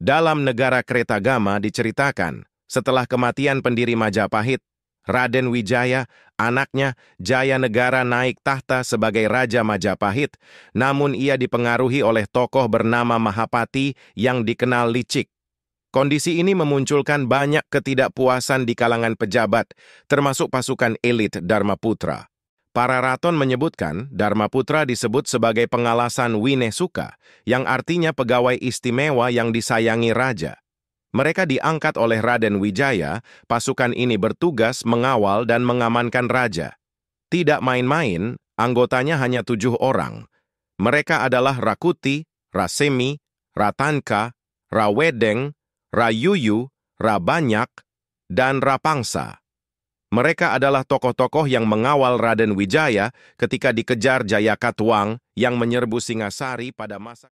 Dalam negara kereta Kretagama diceritakan, setelah kematian pendiri Majapahit, Raden Wijaya, anaknya Jaya Negara naik tahta sebagai Raja Majapahit, namun ia dipengaruhi oleh tokoh bernama Mahapati yang dikenal licik. Kondisi ini memunculkan banyak ketidakpuasan di kalangan pejabat, termasuk pasukan elit Dharma Putra. Para raton menyebutkan, Dharma Putra disebut sebagai pengalasan Winesuka, yang artinya pegawai istimewa yang disayangi raja. Mereka diangkat oleh Raden Wijaya, pasukan ini bertugas mengawal dan mengamankan raja. Tidak main-main, anggotanya hanya tujuh orang. Mereka adalah Rakuti, Rasemi, Ratanka, Rawedeng, Rayuyu, Rabanyak, dan Rapangsa. Mereka adalah tokoh-tokoh yang mengawal Raden Wijaya ketika dikejar Jayakatwang yang menyerbu Singasari pada masa